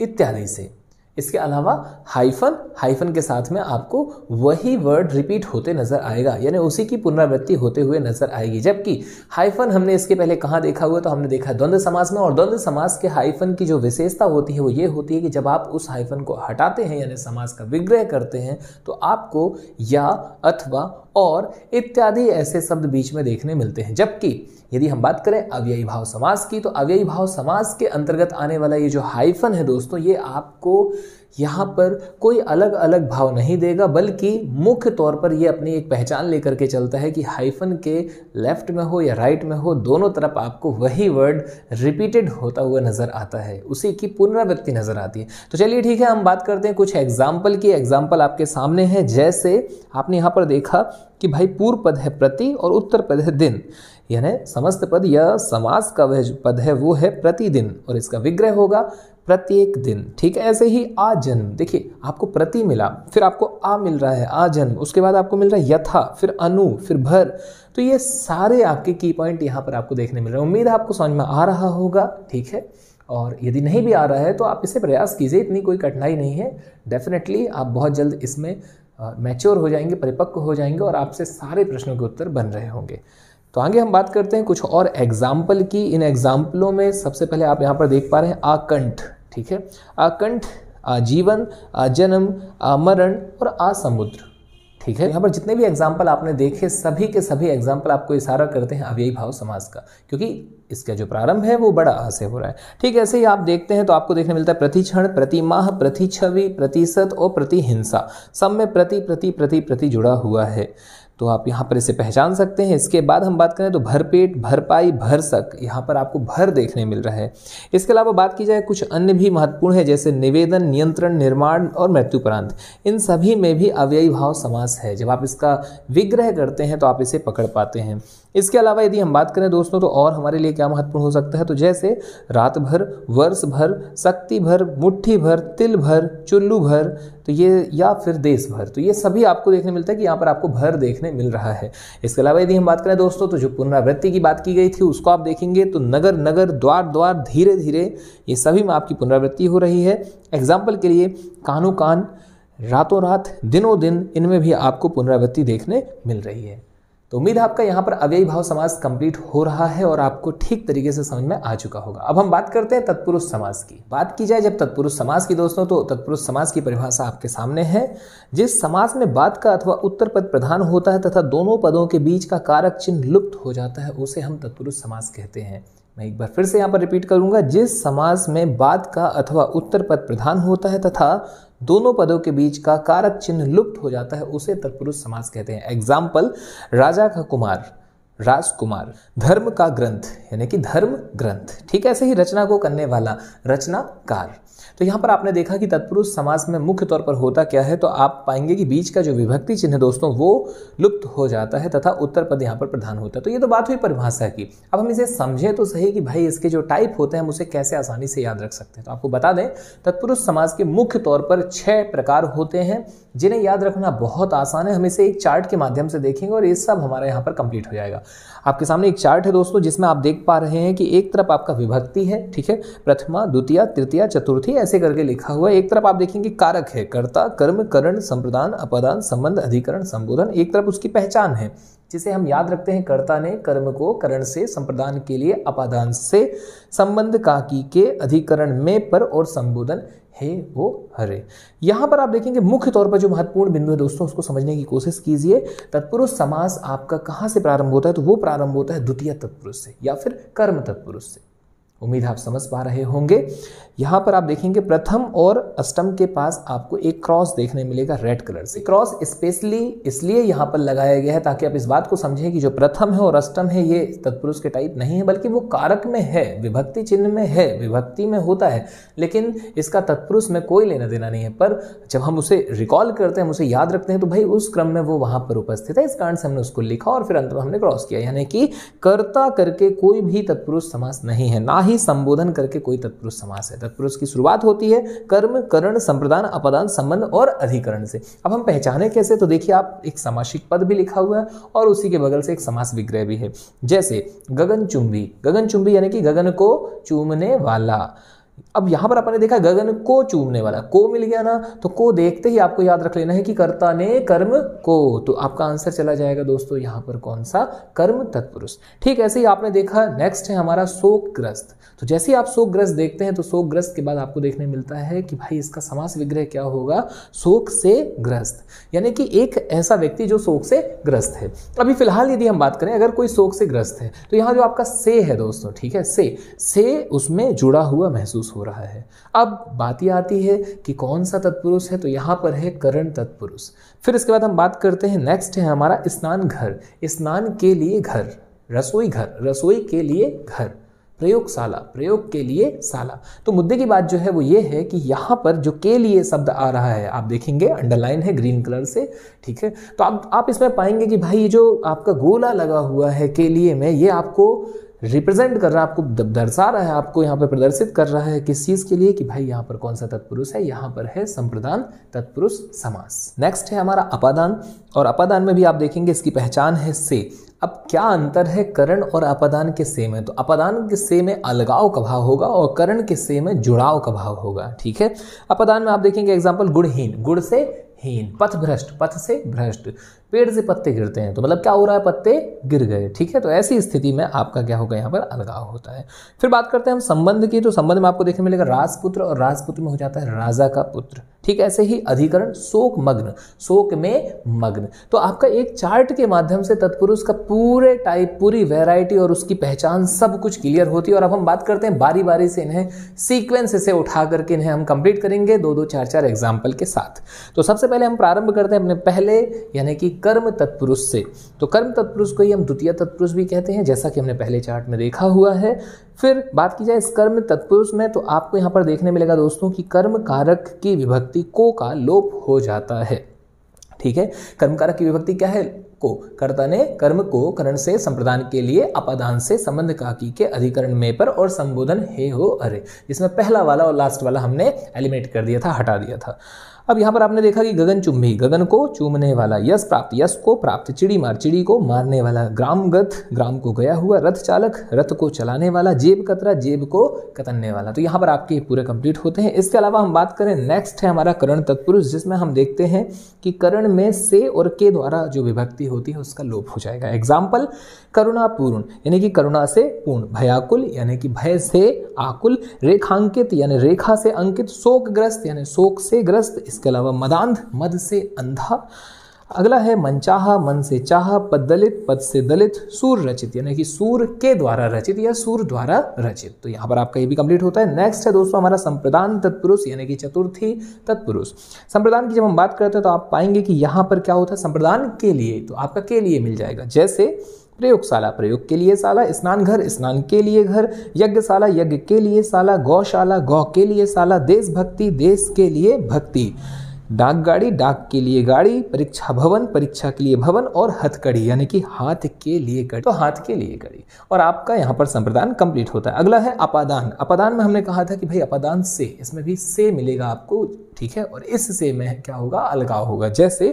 इत्यादि से इसके अलावा हाइफन हाइफन के साथ में आपको वही वर्ड रिपीट होते नज़र आएगा यानी उसी की पुनरावृत्ति होते हुए नज़र आएगी जबकि हाइफन हमने इसके पहले कहाँ देखा हुआ तो हमने देखा द्वंद्व समाज में और द्वंद्व समाज के हाइफन की जो विशेषता होती है वो ये होती है कि जब आप उस हाइफन को हटाते हैं यानी समाज का विग्रह करते हैं तो आपको या अथवा और इत्यादि ऐसे शब्द बीच में देखने मिलते हैं जबकि यदि हम बात करें अव्ययी भाव समास की तो अव्ययी भाव समास के अंतर्गत आने वाला ये जो हाइफन है दोस्तों ये आपको यहाँ पर कोई अलग अलग भाव नहीं देगा बल्कि मुख्य तौर पर ये अपनी एक पहचान लेकर के चलता है कि हाइफन के लेफ्ट में हो या राइट में हो दोनों तरफ आपको वही वर्ड रिपीटेड होता हुआ नज़र आता है उसी की पुनरावृत्ति नज़र आती है तो चलिए ठीक है हम बात करते हैं कुछ एग्जाम्पल की एग्जाम्पल आपके सामने है जैसे आपने यहाँ पर देखा कि भाई पूर्व पद है प्रति और उत्तर पद है दिन यानी समस्त पद या समास का वह पद है वो है प्रतिदिन और इसका विग्रह होगा प्रत्येक दिन ठीक है ऐसे ही आजन्म देखिए आपको प्रति मिला फिर आपको आ मिल रहा है आजन्म उसके बाद आपको मिल रहा है यथा फिर अनु फिर भर तो ये सारे आपके की पॉइंट यहाँ पर आपको देखने मिल रहे हैं उम्मीद है आपको समझ में आ रहा होगा ठीक है और यदि नहीं भी आ रहा है तो आप इसे प्रयास कीजिए इतनी कोई कठिनाई नहीं है डेफिनेटली आप बहुत जल्द इसमें मैच्योर हो जाएंगे परिपक्व हो जाएंगे और आपसे सारे प्रश्नों के उत्तर बन रहे होंगे तो आगे हम बात करते हैं कुछ और एग्जाम्पल की इन एग्जाम्पलों में सबसे पहले आप यहाँ पर देख पा रहे हैं आकंठ ठीक है आकंठ आजीवन आजन्म आमरण और आसमुद्र ठीक है यहाँ पर जितने भी एग्जाम्पल आपने देखे सभी के सभी एग्जाम्पल आपको इशारा करते हैं अव्ययी भाव समाज का क्योंकि इसका जो प्रारंभ है वो बड़ा आ से हो रहा है ठीक ऐसे ही आप देखते हैं तो आपको देखने मिलता है प्रति माह प्रतिमाह छवि प्रतिशत और प्रतिहिंसा सब में प्रति प्रति प्रति प्रति जुड़ा हुआ है तो आप यहाँ पर इसे पहचान सकते हैं इसके बाद हम बात करें तो भरपेट भरपाई भरसक यहाँ पर आपको भर देखने मिल रहा है इसके अलावा बात की जाए कुछ अन्य भी महत्वपूर्ण है जैसे निवेदन नियंत्रण निर्माण और मृत्युपरांत इन सभी में भी अव्ययी भाव समास है जब आप इसका विग्रह करते हैं तो आप इसे पकड़ पाते हैं इसके अलावा यदि हम बात करें दोस्तों तो और हमारे लिए क्या महत्वपूर्ण हो सकता है तो जैसे रात भर वर्ष भर शक्ति भर मुट्ठी भर तिल भर चुल्लू भर तो ये या फिर देश भर तो ये सभी आपको देखने मिलता है कि यहाँ पर आपको भर देखने मिल रहा है इसके अलावा यदि हम बात करें दोस्तों तो जो पुनरावृत्ति की बात की गई थी उसको आप देखेंगे तो नगर नगर द्वार द्वार धीरे धीरे ये सभी में आपकी पुनरावृत्ति हो रही है एग्जाम्पल के लिए कानों कान रातों रात दिनों दिन इनमें भी आपको पुनरावृत्ति देखने मिल रही है तो उम्मीद है आपका यहाँ पर अव्ययी भाव समास कंप्लीट हो रहा है और आपको ठीक तरीके से समझ में आ चुका होगा अब हम बात करते हैं तत्पुरुष समास की बात की जाए जब तत्पुरुष समास की दोस्तों तो तत्पुरुष समास की परिभाषा आपके सामने है जिस समास में बात का अथवा उत्तर पद प्रधान होता है तथा दोनों पदों के बीच का कारक चिन्ह लुप्त हो जाता है उसे हम तत्पुरुष समास कहते हैं मैं एक बार फिर से यहाँ पर रिपीट करूंगा जिस समास में बात का अथवा उत्तर पद प्रधान होता है तथा दोनों पदों के बीच का कारक चिन्ह लुप्त हो जाता है उसे तत्पुरुष समास कहते हैं एग्जाम्पल राजा का कुमार राजकुमार धर्म का ग्रंथ यानी कि धर्म ग्रंथ ठीक ऐसे ही रचना को करने वाला रचनाकार तो यहाँ पर आपने देखा कि तत्पुरुष समाज में मुख्य तौर पर होता क्या है तो आप पाएंगे कि बीच का जो विभक्ति चिन्ह दोस्तों वो लुप्त हो जाता है तथा उत्तर पद यहाँ पर प्रधान होता है तो ये तो बात हुई परिभाषा की अब हम इसे समझें तो सही कि भाई इसके जो टाइप होते हैं हम उसे कैसे आसानी से याद रख सकते हैं तो आपको बता दें तत्पुरुष समाज के मुख्य तौर पर छः प्रकार होते हैं जिन्हें याद रखना बहुत आसान है हम इसे एक चार्ट के माध्यम से देखेंगे और ये सब हमारे यहाँ पर कंप्लीट हो जाएगा आपके सामने एक चार्ट है दोस्तों जिसमें आप देख पा रहे हैं कि एक तरफ आपका विभक्ति है ठीक है प्रथमा द्वितीय तृतीय चतुर्थी ऐसे करके लिखा हुआ है एक तरफ आप देखेंगे कारक है कर्ता कर्म करण संप्रदान अपदान संबंध अधिकरण संबोधन एक तरफ उसकी पहचान है जिसे हम याद रखते हैं कर्ता ने कर्म को करण से संप्रदान के लिए अपादान से संबंध काकी के अधिकरण में पर और संबोधन हे वो हरे यहां पर आप देखेंगे मुख्य तौर पर जो महत्वपूर्ण बिंदु है दोस्तों उसको समझने की कोशिश कीजिए तत्पुरुष समास आपका कहाँ से प्रारंभ होता है तो वो प्रारंभ होता है द्वितीय तत्पुरुष से या फिर कर्म तत्पुरुष से उम्मीद आप समझ पा रहे होंगे यहाँ पर आप देखेंगे प्रथम और अष्टम के पास आपको एक क्रॉस देखने मिलेगा रेड कलर से क्रॉस स्पेशली इसलिए यहाँ पर लगाया गया है ताकि आप इस बात को समझें कि जो प्रथम है और अष्टम है ये तत्पुरुष के टाइप नहीं है बल्कि वो कारक में है विभक्ति चिन्ह में है विभक्ति में होता है लेकिन इसका तत्पुरुष में कोई लेना देना नहीं है पर जब हम उसे रिकॉल करते हैं हम उसे याद रखते हैं तो भाई उस क्रम में वो वहाँ पर उपस्थित है इस कारण से हमने उसको लिखा और फिर अंत में हमने क्रॉस किया यानी कि कर्ता करके कोई भी तत्पुरुष समास नहीं है ना ही ही संबोधन करके कोई तत्पुरुष समास है तत्पुरुष की शुरुआत होती है कर्म करण संप्रदान अपदान संबंध और अधिकरण से अब हम पहचाने कैसे तो देखिए आप एक समासिक पद भी लिखा हुआ है और उसी के बगल से एक समास विग्रह भी है जैसे गगन चुंबी गगन चुंबी यानी कि गगन को चूमने वाला अब यहां पर आपने देखा गगन को चूमने वाला को मिल गया ना तो को देखते ही आपको याद रख लेना है कि कर्ता ने कर्म को तो आपका आंसर चला जाएगा दोस्तों यहां पर कौन सा कर्म तत्पुरुष ठीक ऐसे ही आपने देखा नेक्स्ट है हमारा शोकग्रस्त तो जैसे ही आप शोकग्रस्त देखते हैं तो शोकग्रस्त के बाद आपको देखने मिलता है कि भाई इसका समास विग्रह क्या होगा शोक से ग्रस्त यानी कि एक ऐसा व्यक्ति जो शोक से ग्रस्त है अभी फिलहाल यदि हम बात करें अगर कोई शोक से ग्रस्त है तो यहाँ जो आपका से है दोस्तों ठीक है से से उसमें जुड़ा हुआ महसूस हो रहा है अब बात यह आती है कि कौन सा तत्पुरुष है तो यहाँ पर है करण तत्पुरुष फिर इसके बाद हम बात करते हैं नेक्स्ट है हमारा स्नान घर स्नान के लिए घर रसोई घर रसोई के लिए घर प्रयोगशाला प्रयोग के लिए साला तो मुद्दे की बात जो है वो ये है कि यहाँ पर जो के लिए शब्द आ रहा है आप देखेंगे अंडरलाइन है ग्रीन कलर से ठीक है तो आप आप इसमें पाएंगे कि भाई ये जो आपका गोला लगा हुआ है के लिए में ये आपको रिप्रेजेंट कर रहा है आपको दर्शा रहा है आपको यहाँ पर प्रदर्शित कर रहा है किस चीज़ के लिए कि भाई यहाँ पर कौन सा तत्पुरुष है यहाँ पर है संप्रदान तत्पुरुष समास नेक्स्ट है हमारा अपादान और अपादान में भी आप देखेंगे इसकी पहचान है से अब क्या अंतर है करण और अपादान के से में तो अपादान के से में अलगाव का भाव होगा और करण के से में जुड़ाव का भाव होगा ठीक है अपादान में आप देखेंगे एग्जाम्पल गुड़हीन गुड़ से हीन पथ भ्रष्ट पथ से भ्रष्ट पेड़ से पत्ते गिरते हैं तो मतलब क्या हो रहा है पत्ते गिर गए ठीक है तो ऐसी स्थिति में आपका क्या होगा यहाँ पर अलगाव होता है फिर बात करते हैं हम संबंध की तो संबंध में आपको देखने मिलेगा राजपुत्र और राजपुत्र में हो जाता है राजा का पुत्र ठीक ऐसे ही अधिकरण शोक मग्न शोक में मग्न तो आपका एक चार्ट के माध्यम से तत्पुरुष का पूरे टाइप पूरी वेराइटी और उसकी पहचान सब कुछ क्लियर होती है और अब हम बात करते हैं बारी बारी से इन्हें सीक्वेंस से उठा करके इन्हें हम कंप्लीट करेंगे दो दो चार चार एग्जाम्पल के साथ तो सबसे पहले हम प्रारंभ करते हैं अपने पहले यानी कि कर्म तत्पुरुष से तो कर्म तत्पुरुष को ही हम द्वितीय तत्पुरुष भी कहते हैं जैसा कि हमने पहले चार्ट में देखा हुआ है फिर बात की जाए इस कर्म तत्पुरुष में तो आपको यहाँ पर देखने मिलेगा दोस्तों कि कर्म कारक की विभक्ति को का लोप हो जाता है ठीक है कर्म कारक की विभक्ति क्या है को कर्ता ने कर्म को करण से संप्रदान के लिए अपादान से संबंध काकी के अधिकरण में पर और संबोधन हे हो अरे जिसमें पहला वाला और लास्ट वाला हमने एलिमिनेट कर दिया था हटा दिया था अब यहाँ पर आपने देखा कि गगन चुम्बी गगन को चूमने वाला यश प्राप्त यश को प्राप्त चिड़ी मार चिड़ी को मारने वाला ग्रामगत ग्राम को गया हुआ रथ चालक रथ को चलाने वाला जेब कतरा जेब को कतरने वाला तो यहाँ पर आपके पूरे कंप्लीट होते हैं इसके अलावा हम बात करें नेक्स्ट है हमारा करण तत्पुरुष जिसमें हम देखते हैं कि करण में से और के द्वारा जो विभक्ति होती है उसका लोप हो जाएगा एग्जाम्पल करुणापूर्ण यानी कि करुणा से पूर्ण भयाकुल यानी कि भय से आकुल रेखांकित यानी रेखा से अंकित शोक ग्रस्त यानी शोक से ग्रस्त इसके अलावा मदांध मद से अंधा अगला है मनचाहा मन से चाह पद दलित पद से दलित सूर रचित यानी कि सूर के द्वारा रचित या सूर द्वारा रचित तो यहाँ पर आपका ये भी कंप्लीट होता है नेक्स्ट है दोस्तों हमारा संप्रदान तत्पुरुष यानी कि चतुर्थी तत्पुरुष संप्रदान की जब हम बात करते हैं तो आप पाएंगे कि यहाँ पर क्या होता है संप्रदान के लिए तो आपका के लिए मिल जाएगा जैसे प्रयोगशाला प्रयोग के लिए साला स्नान घर स्नान के लिए घर यज्ञशाला यज्ञ के लिए साला गौशाला गौ के लिए साला देशभक्ति देश के लिए भक्ति डाक गाड़ी डाक के लिए गाड़ी परीक्षा भवन परीक्षा के लिए भवन और हथकड़ी यानी कि हाथ के लिए कड़ी तो हाथ के लिए घड़ी और आपका यहाँ पर संप्रदान कंप्लीट होता है अगला है अपादान अपादान में हमने कहा था कि भाई अपादान से इसमें भी से मिलेगा आपको ठीक है और इस से में क्या होगा अलगाव होगा जैसे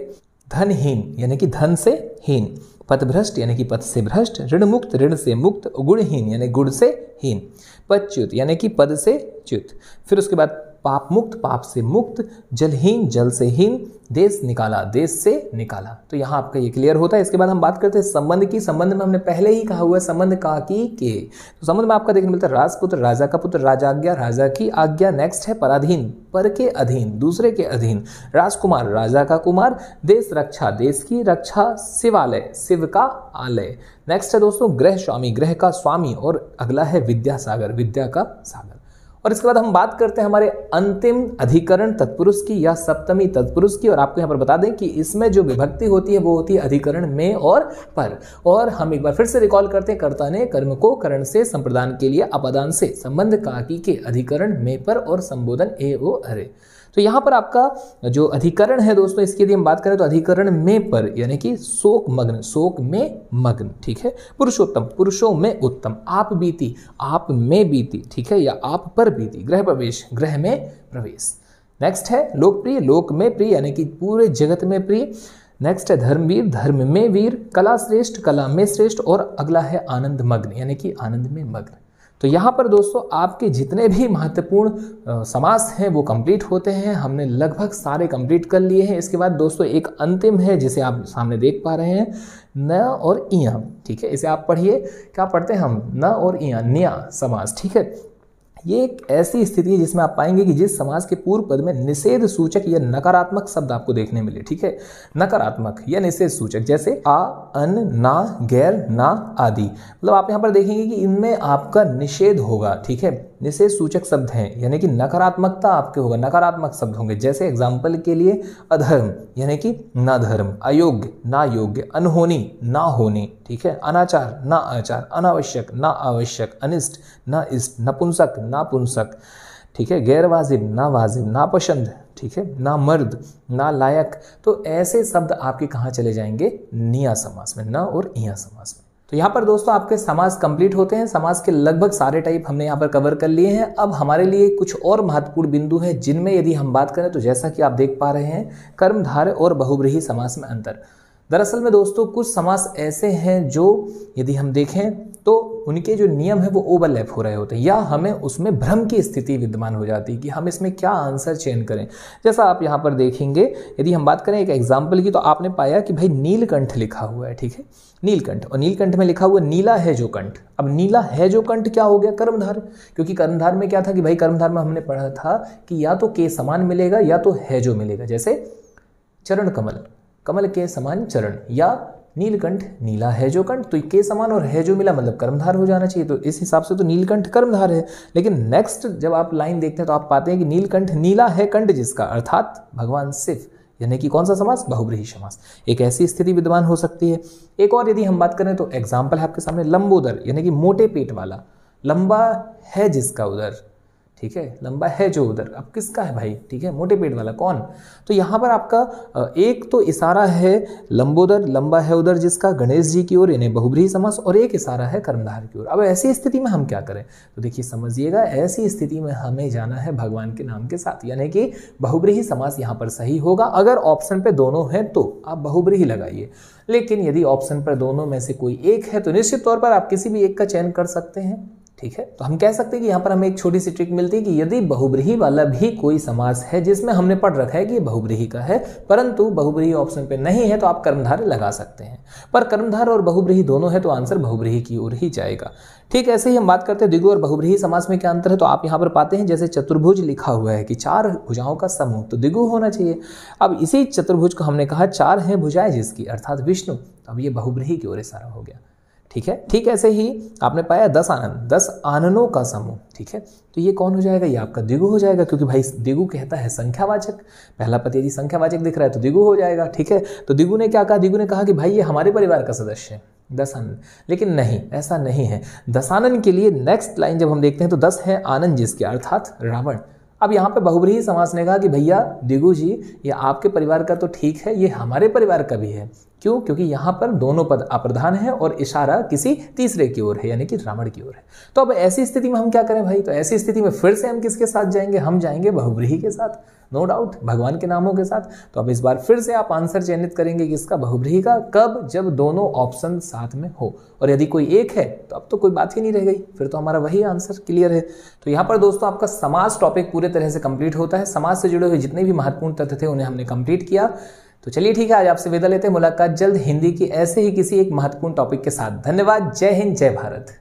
धनहीन यानी कि धन से हीन पथभ्रष्ट यानी कि पथ से भ्रष्ट ऋण मुक्त ऋण से मुक्त गुणहीन यानी गुण से हीन पदच्युत यानी कि पद से च्युत फिर उसके बाद पाप मुक्त पाप से मुक्त जलहीन जल से हीन देश निकाला देश से निकाला तो यहाँ आपका ये क्लियर होता है इसके बाद हम बात करते हैं संबंध की संबंध में हमने पहले ही कहा हुआ है संबंध का की के तो संबंध में आपका देखने मिलता है राजपुत्र राजा का पुत्र राजाज्ञा राजा की आज्ञा नेक्स्ट है पराधीन पर के अधीन दूसरे के अधीन राजकुमार राजा का कुमार देश रक्षा देश की रक्षा शिवालय शिव का आलय नेक्स्ट है दोस्तों ग्रह स्वामी ग्रह का स्वामी और अगला है विद्यासागर विद्या का सागर और इसके बाद हम बात करते हैं हमारे अंतिम अधिकरण तत्पुरुष की या सप्तमी तत्पुरुष की और आपको यहाँ पर बता दें कि इसमें जो विभक्ति होती है वो होती है अधिकरण में और पर और हम एक बार फिर से रिकॉल करते हैं कर्ता ने कर्म को करण से संप्रदान के लिए अपादान से संबंध काकी के अधिकरण में पर और संबोधन ए ओ अरे तो यहाँ पर आपका जो अधिकरण है दोस्तों इसकी यदि हम बात करें तो अधिकरण में पर यानी कि शोक मग्न शोक में मग्न ठीक है पुरुषोत्तम पुरुषों में उत्तम आप बीती आप में बीती ठीक है या आप पर बीती ग्रह प्रवेश ग्रह में प्रवेश नेक्स्ट है लोकप्रिय लोक में प्रिय यानी कि पूरे जगत में प्रिय नेक्स्ट है धर्मवीर धर्म में वीर कला श्रेष्ठ कला में श्रेष्ठ और अगला है आनंद मग्न यानी कि आनंद में मग्न तो यहाँ पर दोस्तों आपके जितने भी महत्वपूर्ण समास हैं वो कंप्लीट होते हैं हमने लगभग सारे कंप्लीट कर लिए हैं इसके बाद दोस्तों एक अंतिम है जिसे आप सामने देख पा रहे हैं न और इया ठीक है इसे आप पढ़िए क्या पढ़ते हैं हम न और इया नया समास ठीक है ये एक ऐसी स्थिति है जिसमें आप पाएंगे कि जिस समाज के पूर्व पद में निषेध सूचक या नकारात्मक शब्द आपको देखने मिले ठीक है नकारात्मक या निषेध सूचक जैसे आ अन ना गैर ना आदि मतलब आप यहां पर देखेंगे कि इनमें आपका निषेध होगा ठीक है निषेध सूचक शब्द हैं यानी कि नकारात्मकता आपके होगा नकारात्मक शब्द होंगे जैसे एग्जाम्पल के लिए अधर्म यानी कि ना धर्म अयोग्य ना योग्य अनहोनी ना होनी ठीक है अनाचार ना आचार अनावश्यक ना आवश्यक अनिष्ट ना इष्ट नपुंसक नापुंसक ठीक है गैर वाजिब ना वाजिब नापसंद ठीक है ना मर्द ना लायक तो ऐसे शब्द आपके कहाँ चले जाएंगे निया समास में ना और इया समास में तो यहाँ पर दोस्तों आपके समाज कंप्लीट होते हैं समाज के लगभग सारे टाइप हमने यहाँ पर कवर कर लिए हैं अब हमारे लिए कुछ और महत्वपूर्ण बिंदु हैं जिनमें यदि हम बात करें तो जैसा कि आप देख पा रहे हैं कर्मधार और बहुब्रही समास में अंतर दरअसल में दोस्तों कुछ समास ऐसे हैं जो यदि हम देखें तो उनके जो नियम है वो ओवरलैप हो रहे होते हैं या हमें उसमें भ्रम की स्थिति विद्यमान हो जाती है कि हम इसमें क्या आंसर चेंज करें जैसा आप यहाँ पर देखेंगे यदि हम बात करें एक एग्जाम्पल की तो आपने पाया कि भाई नीलकंठ लिखा हुआ है ठीक है नीलकंठ और नीलकंठ में लिखा हुआ नीला है जो कंठ अब नीला है जो कंठ क्या हो गया कर्मधार क्योंकि कर्मधार में क्या था कि भाई कर्मधार में हमने पढ़ा था कि या तो के समान मिलेगा या तो है जो मिलेगा जैसे चरण कमल कमल के समान चरण या नीलकंठ नीला है जो कंठ तो के समान और है जो मिला मतलब कर्मधार हो जाना चाहिए तो इस हिसाब से तो नीलकंठ कर्मधार है लेकिन नेक्स्ट जब आप लाइन देखते हैं तो आप पाते हैं कि नीलकंठ नीला है कंठ जिसका अर्थात भगवान शिव यानी कि कौन सा समास बहुब्रीही समास एक ऐसी स्थिति विद्यमान हो सकती है एक और यदि हम बात करें तो एग्जाम्पल है आपके सामने लंबोदर यानी कि मोटे पेट वाला लंबा है जिसका उदर ठीक है लंबा है जो उधर अब किसका है भाई ठीक है मोटे पेट वाला कौन तो यहाँ पर आपका एक तो इशारा है लंबोदर लंबा है उधर जिसका गणेश जी की ओर इन्हें बहुब्रीही समास और एक इशारा है कर्मधार की ओर अब ऐसी स्थिति में हम क्या करें तो देखिए समझिएगा ऐसी स्थिति में हमें जाना है भगवान के नाम के साथ यानी कि बहुब्रीही समास यहाँ पर सही होगा अगर ऑप्शन पर दोनों हैं तो आप बहुब्रीही लगाइए लेकिन यदि ऑप्शन पर दोनों में से कोई एक है तो निश्चित तौर पर आप किसी भी एक का चयन कर सकते हैं ठीक है तो हम कह सकते हैं कि यहाँ पर हमें एक छोटी सी ट्रिक मिलती है कि यदि बहुब्रीही वाला भी कोई समास है जिसमें हमने पढ़ रखा है कि बहुब्रीही का है परंतु बहुब्रीही ऑप्शन पे नहीं है तो आप कर्मधार लगा सकते हैं पर कर्मधार और बहुब्रीही दोनों है तो आंसर बहुब्रीही की ओर ही जाएगा ठीक ऐसे ही हम बात करते हैं द्विगु और बहुब्रीही समास में क्या अंतर है तो आप यहाँ पर पाते हैं जैसे चतुर्भुज लिखा हुआ है कि चार भुजाओं का समूह तो द्विगु होना चाहिए अब इसी चतुर्भुज को हमने कहा चार हैं भुजाएं जिसकी अर्थात विष्णु अब ये बहुब्रीही की ओर इशारा हो गया ठीक है ठीक ऐसे ही आपने पाया दस आनंद दस आननों का समूह ठीक है तो ये कौन हो जाएगा ये आपका द्विगु हो जाएगा क्योंकि भाई द्विगु कहता है संख्यावाचक पहला पति यदि संख्यावाचक दिख रहा है तो द्विगु हो जाएगा ठीक है तो द्विगु ने क्या कहा द्विगु ने कहा कि भाई ये हमारे परिवार का सदस्य है दस आनंद लेकिन नहीं ऐसा नहीं है दस आनंद के लिए नेक्स्ट लाइन जब हम देखते हैं तो दस है आनंद जिसके अर्थात रावण अब यहाँ पे बहुब्रीही समाज ने कहा कि भैया दिगू जी ये आपके परिवार का तो ठीक है ये हमारे परिवार का भी है क्यों क्योंकि यहां पर दोनों पद अप्रधान है और इशारा किसी तीसरे की ओर है यानी कि रावण की ओर है तो अब ऐसी स्थिति में हम क्या करें भाई तो ऐसी स्थिति में फिर से हम किसके साथ जाएंगे हम जाएंगे बहुब्रीही के साथ नो no डाउट भगवान के नामों के साथ तो अब इस बार फिर से आप आंसर चयनित करेंगे किसका बहुब्रीही का कब जब दोनों ऑप्शन साथ में हो और यदि कोई एक है तो अब तो कोई बात ही नहीं रह गई फिर तो हमारा वही आंसर क्लियर है तो यहाँ पर दोस्तों आपका समाज टॉपिक पूरे तरह से कंप्लीट होता है समाज से जुड़े हुए जितने भी महत्वपूर्ण तथ्य थे उन्हें हमने कंप्लीट किया तो चलिए ठीक है आज आपसे विदा लेते हैं मुलाकात जल्द हिंदी की ऐसे ही किसी एक महत्वपूर्ण टॉपिक के साथ धन्यवाद जय हिंद जय भारत